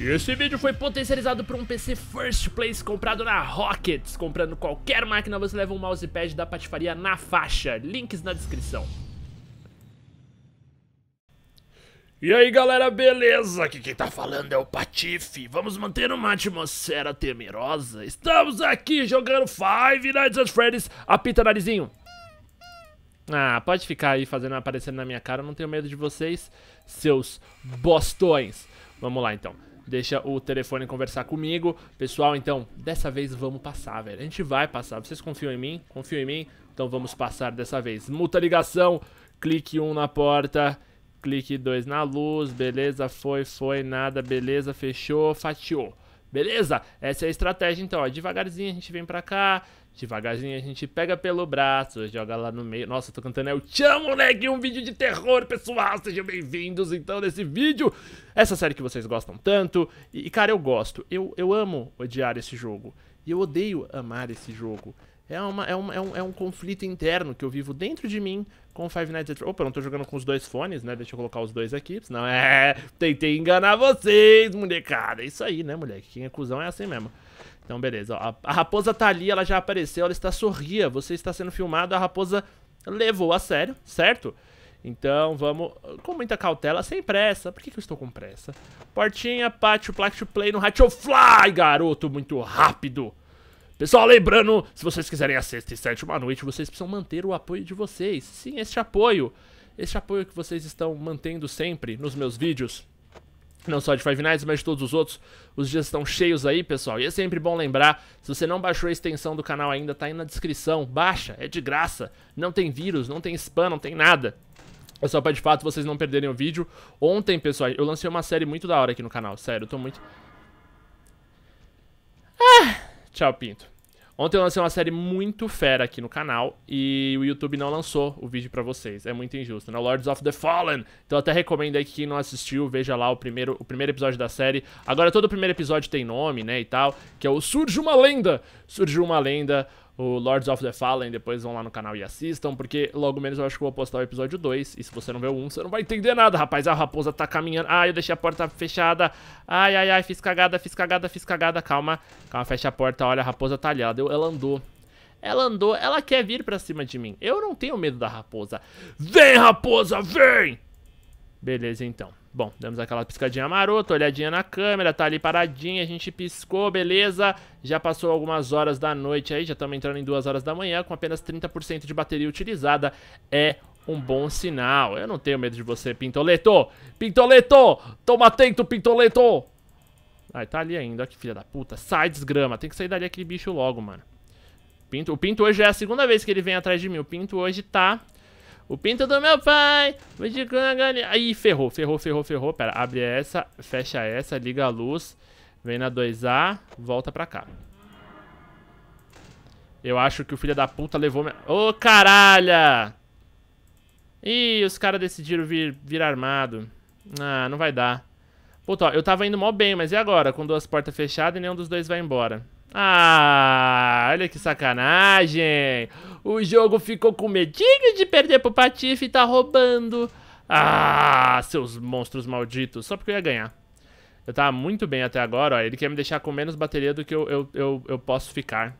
esse vídeo foi potencializado por um PC First Place comprado na Rockets. Comprando qualquer máquina, você leva um mousepad da patifaria na faixa. Links na descrição. E aí galera, beleza? Aqui quem tá falando é o Patife. Vamos manter uma atmosfera temerosa. Estamos aqui jogando Five Nights at Freddy's. Apita narizinho. Ah, pode ficar aí fazendo aparecendo na minha cara. Eu não tenho medo de vocês, seus bostões. Vamos lá então deixa o telefone conversar comigo. Pessoal, então, dessa vez vamos passar, velho. A gente vai passar. Vocês confiam em mim? Confiam em mim? Então vamos passar dessa vez. Multa ligação, clique 1 um na porta, clique 2 na luz, beleza, foi, foi, nada, beleza, fechou, fatiou. Beleza? Essa é a estratégia então, ó. devagarzinho a gente vem pra cá, Devagarzinho a gente pega pelo braço, joga lá no meio. Nossa, tô cantando é o Tchau, moleque! Um vídeo de terror, pessoal! Sejam bem-vindos, então, nesse vídeo. Essa série que vocês gostam tanto. E, cara, eu gosto. Eu, eu amo odiar esse jogo. E eu odeio amar esse jogo. É, uma, é, uma, é, um, é um conflito interno que eu vivo dentro de mim com Five Nights at Freddy's. Opa, eu não tô jogando com os dois fones, né? Deixa eu colocar os dois aqui, senão é... Tentei enganar vocês, molecada. É isso aí, né, moleque? Quem é cuzão é assim mesmo. Então, beleza. Ó, a, raposa tá ali, ela já apareceu, ela está sorria. Você está sendo filmado, a raposa levou a sério, certo? Então, vamos com muita cautela, sem pressa. Por que, que eu estou com pressa? Portinha, pátio, plástico play no Hatch Fly, garoto, muito rápido. Pessoal, lembrando, se vocês quiserem a sexta e sétima noite, vocês precisam manter o apoio de vocês. Sim, este apoio. Este apoio que vocês estão mantendo sempre nos meus vídeos. Não só de Five Nights, mas de todos os outros. Os dias estão cheios aí, pessoal. E é sempre bom lembrar, se você não baixou a extensão do canal ainda, tá aí na descrição. Baixa, é de graça. Não tem vírus, não tem spam, não tem nada. É só pra de fato vocês não perderem o vídeo. Ontem, pessoal, eu lancei uma série muito da hora aqui no canal. Sério, eu tô muito... Ah! Tchau, Pinto. Ontem eu lancei uma série muito fera aqui no canal e o YouTube não lançou o vídeo para vocês. É muito injusto, né? Lords of the Fallen. Então eu até recomendo aí que quem não assistiu veja lá o primeiro, o primeiro episódio da série. Agora todo o primeiro episódio tem nome, né, e tal, que é o Surge uma Lenda. Surgiu uma Lenda o Lords of the Fallen, depois vão lá no canal e assistam, porque logo menos eu acho que eu vou postar o episódio 2, e se você não vê o 1, você não vai entender nada, rapaz. a raposa tá caminhando, ah, eu deixei a porta fechada, ai, ai, ai, fiz cagada, fiz cagada, fiz cagada, calma, calma, fecha a porta, olha, a raposa tá ali, ela, deu, ela andou. Ela andou, ela quer vir pra cima de mim. Eu não tenho medo da raposa. Vem, raposa, vem! Beleza, então. Bom, damos aquela piscadinha marota, olhadinha na câmera, tá ali paradinha, a gente piscou, beleza? Já passou algumas horas da noite aí, já estamos entrando em duas horas da manhã, com apenas 30% de bateria utilizada. É um bom sinal. Eu não tenho medo de você, Pintoleto! Pintoleto! Toma atento, Pintoleto! Ai, tá ali ainda, ó que filha da puta. Sai, desgrama. Tem que sair dali aquele bicho logo, mano. Pinto, o Pinto hoje é a segunda vez que ele vem atrás de mim. O Pinto hoje tá o pinto do meu pai! Medico Aí, ferrou, ferrou, ferrou, ferrou. Pera, abre essa, fecha essa, liga a luz. Vem na 2A, volta pra cá. Eu acho que o filho da puta levou... Ô, minha... oh, caralha! Ih, os caras decidiram vir, vir armado. Ah, não vai dar. Puta, ó, eu tava indo mó bem, mas e agora? Com duas portas fechadas e nenhum dos dois vai embora. Ah, olha que sacanagem. O jogo ficou com medinho de perder pro Patife e tá roubando. Ah, seus monstros malditos. Só porque eu ia ganhar. Eu tava muito bem até agora, ó. Ele quer me deixar com menos bateria do que eu, eu, eu, eu posso ficar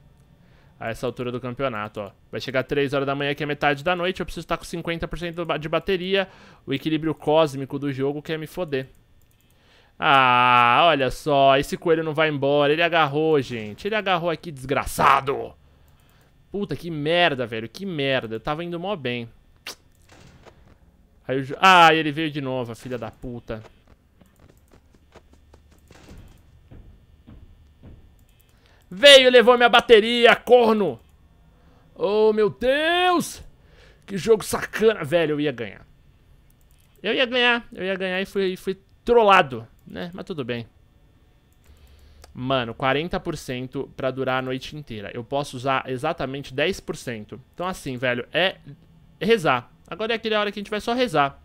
a essa altura do campeonato, ó. Vai chegar 3 horas da manhã, que é metade da noite. Eu preciso estar tá com 50% de bateria. O equilíbrio cósmico do jogo quer me foder. Ah, olha só, esse coelho não vai embora. Ele agarrou, gente. Ele agarrou aqui, desgraçado. Puta, que merda, velho. Que merda. Eu tava indo mó bem. Aí eu... Ah, ele veio de novo, filha da puta. Veio, levou minha bateria, corno. Oh, meu Deus. Que jogo sacana. Velho, eu ia ganhar. Eu ia ganhar. Eu ia ganhar e fui, fui trollado né? Mas tudo bem. Mano, 40% pra durar a noite inteira. Eu posso usar exatamente 10%. Então, assim, velho, é rezar. Agora é aquela hora que a gente vai só rezar.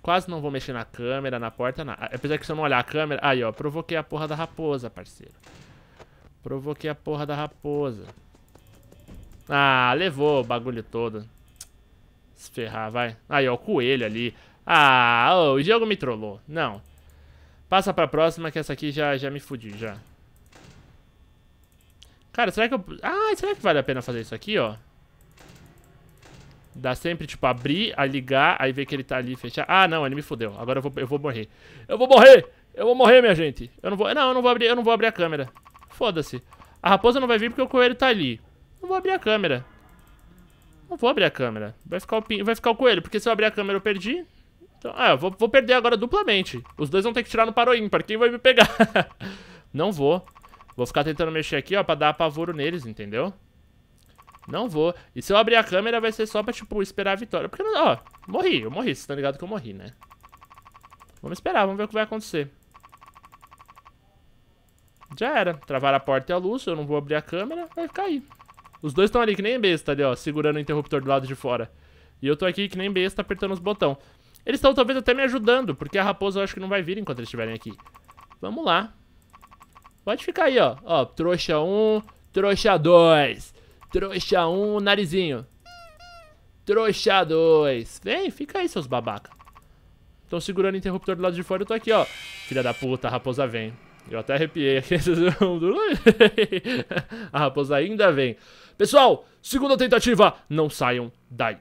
Quase não vou mexer na câmera, na porta, nada. Apesar que se eu não olhar a câmera... Aí, ó, provoquei a porra da raposa, parceiro. Provoquei a porra da raposa. Ah, levou o bagulho todo. Se ferrar, vai. Aí, ó, o coelho ali. Ah, oh, o jogo me trollou. Não. Passa pra próxima, que essa aqui já, já me fudi, já. Cara, será que eu... Ah, será que vale a pena fazer isso aqui, ó? Dá sempre, tipo, abrir, a ligar, aí ver que ele tá ali, fechar. Ah, não, ele me fudeu. Agora eu vou, eu vou morrer. Eu vou morrer! Eu vou morrer, minha gente! Eu não vou... Não, eu não vou abrir, eu não vou abrir a câmera. Foda-se. A raposa não vai vir porque o coelho tá ali. Não vou abrir a câmera. Não vou abrir a câmera. Vai ficar o, pin... vai ficar o coelho, porque se eu abrir a câmera eu perdi. Então, ah, eu vou, vou perder agora duplamente. Os dois vão ter que tirar no paroim, porque Quem vai me pegar? Não vou. Vou ficar tentando mexer aqui, ó, pra dar pavoro neles, entendeu? Não vou. E se eu abrir a câmera vai ser só pra, tipo, esperar a vitória. Porque, ó, morri. Eu morri. Vocês estão ligados que eu morri, né? Vamos esperar. Vamos ver o que vai acontecer. Já era. Travar a porta e a luz. Eu não vou abrir a câmera. Vai ficar aí. Os dois estão ali que nem besta ali, ó. Segurando o interruptor do lado de fora. E eu tô aqui que nem besta apertando os botões. Eles estão talvez até me ajudando, porque a raposa eu acho que não vai vir enquanto eles estiverem aqui. Vamos lá. Pode ficar aí, ó. Ó, trouxa 1, um, trouxa 2. Trouxa 1, um, narizinho. Trouxa 2. Vem, fica aí, seus babaca. Estão segurando o interruptor do lado de fora, eu tô aqui, ó. Filha da puta, a raposa vem. Eu até arrepiei aqui. a raposa ainda vem. Pessoal, segunda tentativa. Não saiam daí.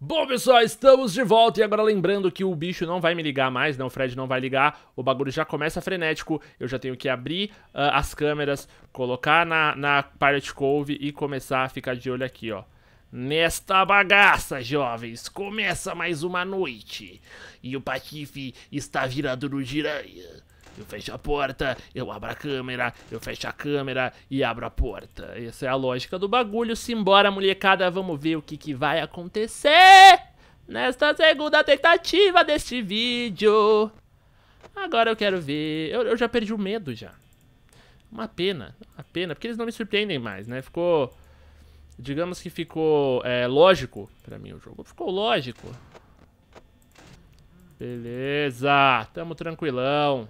Bom, pessoal, estamos de volta e agora lembrando que o bicho não vai me ligar mais, né? O Fred não vai ligar, o bagulho já começa frenético, eu já tenho que abrir uh, as câmeras, colocar na, na Pirate Cove e começar a ficar de olho aqui, ó. Nesta bagaça, jovens, começa mais uma noite e o Patife está virado no giraia eu fecho a porta, eu abro a câmera, eu fecho a câmera e abro a porta. Essa é a lógica do bagulho. Simbora, molecada, vamos ver o que, que vai acontecer nesta segunda tentativa deste vídeo. Agora eu quero ver... Eu, eu já perdi o medo já. Uma pena, uma pena, porque eles não me surpreendem mais, né? Ficou... Digamos que ficou é, lógico pra mim o jogo. Ficou lógico. Beleza, tamo tranquilão.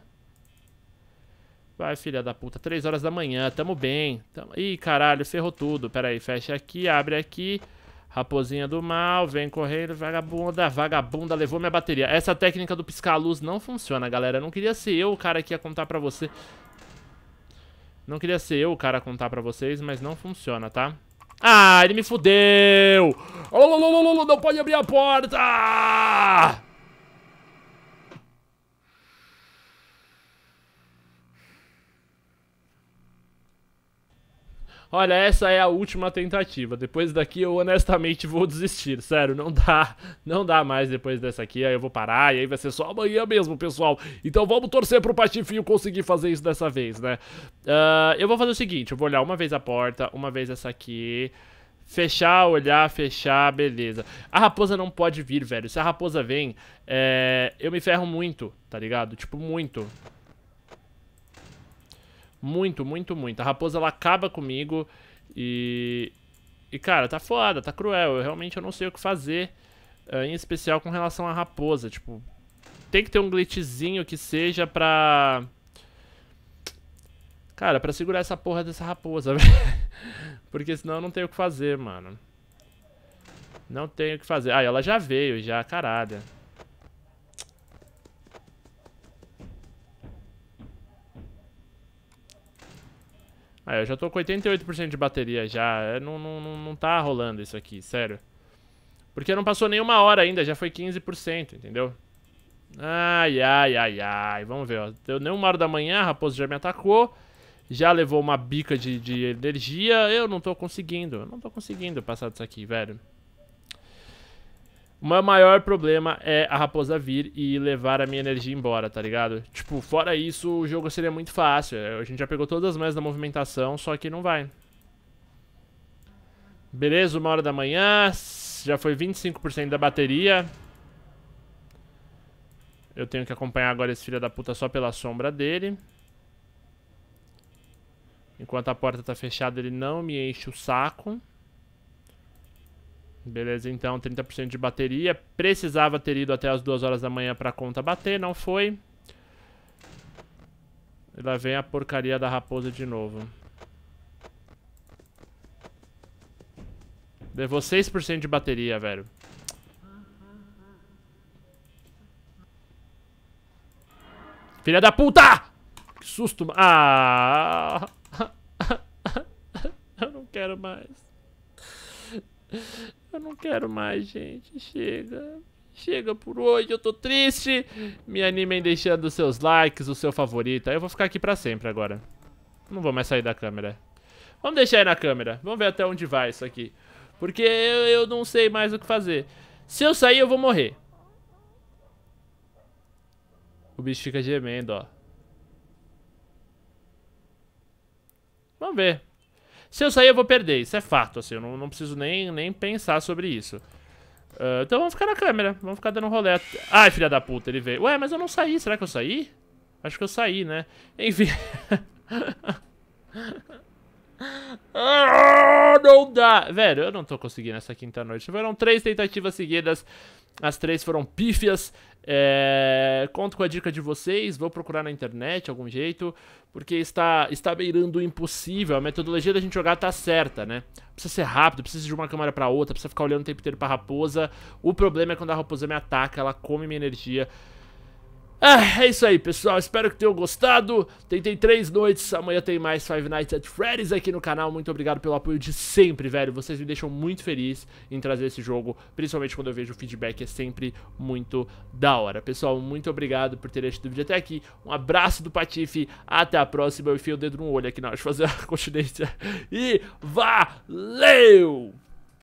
Vai, filha da puta. 3 horas da manhã, tamo bem. Tamo... Ih, caralho, ferrou tudo. Pera aí, fecha aqui, abre aqui. Raposinha do mal, vem correndo, vagabunda, vagabunda, levou minha bateria. Essa técnica do piscar-luz não funciona, galera. Eu não queria ser eu o cara que ia contar pra você. Não queria ser eu o cara a contar pra vocês, mas não funciona, tá? Ah, ele me fudeu! Não pode abrir a porta! Olha, essa é a última tentativa. Depois daqui eu honestamente vou desistir. Sério, não dá. Não dá mais depois dessa aqui. Aí eu vou parar e aí vai ser só amanhã mesmo, pessoal. Então vamos torcer pro Patifinho conseguir fazer isso dessa vez, né? Uh, eu vou fazer o seguinte: eu vou olhar uma vez a porta, uma vez essa aqui. Fechar, olhar, fechar, beleza. A raposa não pode vir, velho. Se a raposa vem, é... eu me ferro muito, tá ligado? Tipo, muito. Muito, muito, muito. A raposa ela acaba comigo e. E cara, tá foda, tá cruel. Eu realmente eu não sei o que fazer. Eh, em especial com relação à raposa. Tipo, tem que ter um glitchzinho que seja pra. Cara, pra segurar essa porra dessa raposa, Porque senão eu não tenho o que fazer, mano. Não tenho o que fazer. Ah, ela já veio, já, caralho. Ah, eu já tô com 88% de bateria já. É, não, não, não tá rolando isso aqui, sério. Porque não passou nenhuma hora ainda, já foi 15%, entendeu? Ai, ai, ai, ai. Vamos ver, ó. Deu nem uma hora da manhã, a raposa já me atacou. Já levou uma bica de, de energia. Eu não tô conseguindo. Eu não tô conseguindo passar disso aqui, velho. O meu maior problema é a raposa vir e levar a minha energia embora, tá ligado? Tipo, fora isso, o jogo seria muito fácil. A gente já pegou todas as manhas da movimentação, só que não vai. Beleza, uma hora da manhã. Já foi 25% da bateria. Eu tenho que acompanhar agora esse filho da puta só pela sombra dele. Enquanto a porta tá fechada, ele não me enche o saco. Beleza, então 30% de bateria. Precisava ter ido até as 2 horas da manhã pra conta bater, não foi. E lá vem a porcaria da raposa de novo. Levou 6% de bateria, velho. Filha da puta! Que susto! Ah! Eu não quero mais. Eu não quero mais, gente. Chega. Chega por hoje, eu tô triste. Me animem deixando seus likes, o seu favorito. Aí eu vou ficar aqui pra sempre agora. Não vou mais sair da câmera. Vamos deixar aí na câmera. Vamos ver até onde vai isso aqui. Porque eu, eu não sei mais o que fazer. Se eu sair, eu vou morrer. O bicho fica gemendo, ó. Vamos ver. Se eu sair, eu vou perder. Isso é fato, assim. Eu não, não preciso nem, nem pensar sobre isso. Uh, então vamos ficar na câmera. Vamos ficar dando rolê. Ai, filha da puta, ele veio. Ué, mas eu não saí. Será que eu saí? Acho que eu saí, né? Enfim. ah, não dá. Velho, eu não tô conseguindo essa quinta noite. Foram três tentativas seguidas as três foram pífias. É, conto com a dica de vocês, vou procurar na internet algum jeito, porque está, está beirando o impossível. A metodologia da gente jogar tá certa, né? Precisa ser rápido, precisa de uma câmera para outra, precisa ficar olhando o tempo inteiro pra raposa. O problema é quando a raposa me ataca, ela come minha energia. Ah, é isso aí, pessoal. Espero que tenham gostado. Tentei três noites. Amanhã tem mais Five Nights at Freddy's aqui no canal. Muito obrigado pelo apoio de sempre, velho. Vocês me deixam muito feliz em trazer esse jogo, principalmente quando eu vejo o feedback. É sempre muito da hora. Pessoal, muito obrigado por terem assistido o vídeo até aqui. Um abraço do Patife. Até a próxima. Eu enfio o dedo no olho aqui na hora de fazer a continência. E valeu!